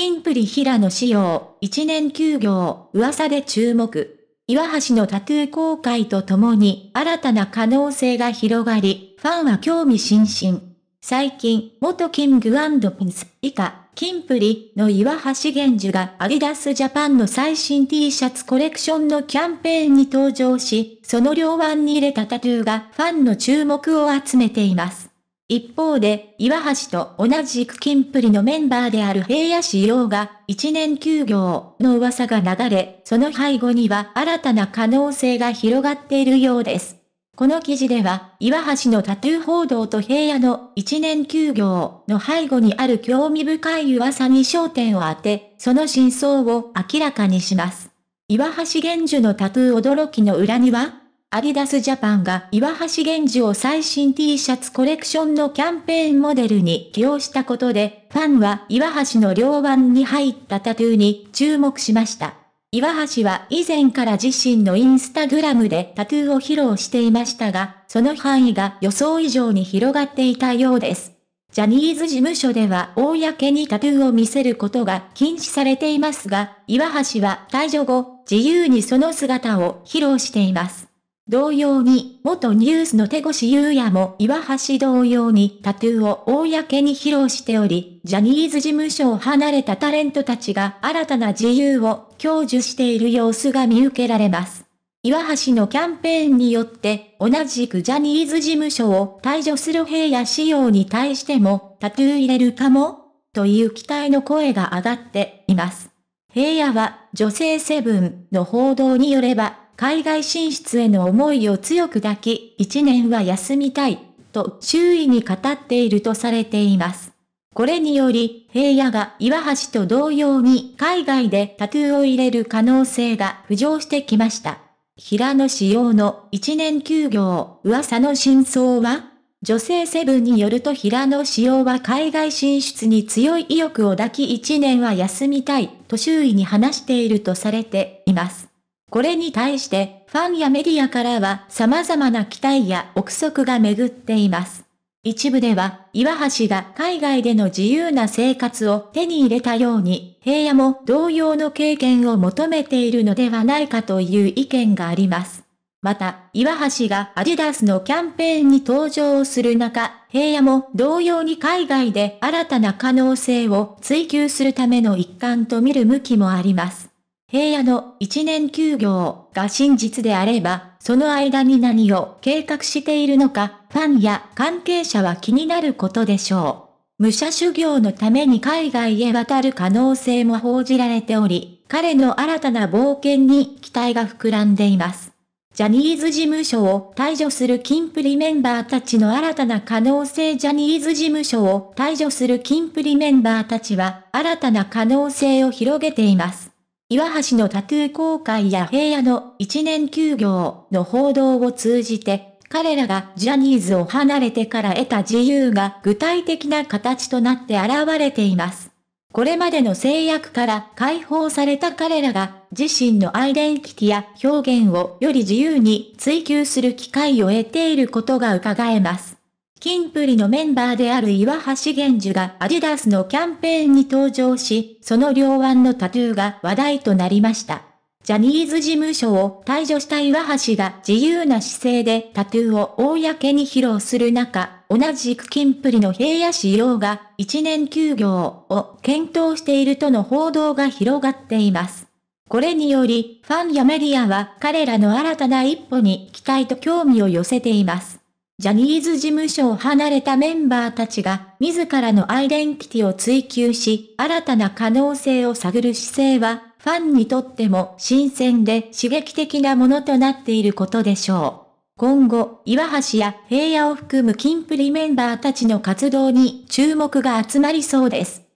キンプリ平野仕様、1年休業、噂で注目。岩橋のタトゥー公開とともに新たな可能性が広がり、ファンは興味津々。最近、元キングピンス以下、キンプリの岩橋玄樹がアディダスジャパンの最新 T シャツコレクションのキャンペーンに登場し、その両腕に入れたタトゥーがファンの注目を集めています。一方で、岩橋と同じく金プリのメンバーである平野志陽が、一年休業の噂が流れ、その背後には新たな可能性が広がっているようです。この記事では、岩橋のタトゥー報道と平野の一年休業の背後にある興味深い噂に焦点を当て、その真相を明らかにします。岩橋玄樹のタトゥー驚きの裏にはアディダスジャパンが岩橋源氏を最新 T シャツコレクションのキャンペーンモデルに起用したことで、ファンは岩橋の両腕に入ったタトゥーに注目しました。岩橋は以前から自身のインスタグラムでタトゥーを披露していましたが、その範囲が予想以上に広がっていたようです。ジャニーズ事務所では公にタトゥーを見せることが禁止されていますが、岩橋は退場後、自由にその姿を披露しています。同様に、元ニュースの手越優也も岩橋同様にタトゥーを公に披露しており、ジャニーズ事務所を離れたタレントたちが新たな自由を享受している様子が見受けられます。岩橋のキャンペーンによって、同じくジャニーズ事務所を退場する平野仕様に対しても、タトゥー入れるかもという期待の声が上がっています。平野は、女性セブンの報道によれば、海外進出への思いを強く抱き、1年は休みたい、と周囲に語っているとされています。これにより、平野が岩橋と同様に海外でタトゥーを入れる可能性が浮上してきました。平野仕様の1年休業、噂の真相は女性セブンによると平野仕様は海外進出に強い意欲を抱き1年は休みたいと周囲に話しているとされています。これに対して、ファンやメディアからは様々な期待や憶測が巡っています。一部では、岩橋が海外での自由な生活を手に入れたように、平野も同様の経験を求めているのではないかという意見があります。また、岩橋がアディダスのキャンペーンに登場する中、平野も同様に海外で新たな可能性を追求するための一環と見る向きもあります。平野の一年休業が真実であれば、その間に何を計画しているのか、ファンや関係者は気になることでしょう。武者修行のために海外へ渡る可能性も報じられており、彼の新たな冒険に期待が膨らんでいます。ジャニーズ事務所を退場するキンプリメンバーたちの新たな可能性ジャニーズ事務所を退場するキンプリメンバーたちは新たな可能性を広げています。岩橋のタトゥー公開や平野の一年休業の報道を通じて、彼らがジャニーズを離れてから得た自由が具体的な形となって現れています。これまでの制約から解放された彼らが自身のアイデンティティや表現をより自由に追求する機会を得ていることが伺えます。キンプリのメンバーである岩橋玄樹がアディダスのキャンペーンに登場し、その両腕のタトゥーが話題となりました。ジャニーズ事務所を退場した岩橋が自由な姿勢でタトゥーを公に披露する中、同じくキンプリの平野仕様が1年休業を検討しているとの報道が広がっています。これにより、ファンやメディアは彼らの新たな一歩に期待と興味を寄せています。ジャニーズ事務所を離れたメンバーたちが自らのアイデンティティを追求し、新たな可能性を探る姿勢は、ファンにとっても新鮮で刺激的なものとなっていることでしょう。今後、岩橋や平野を含むキンプリメンバーたちの活動に注目が集まりそうです。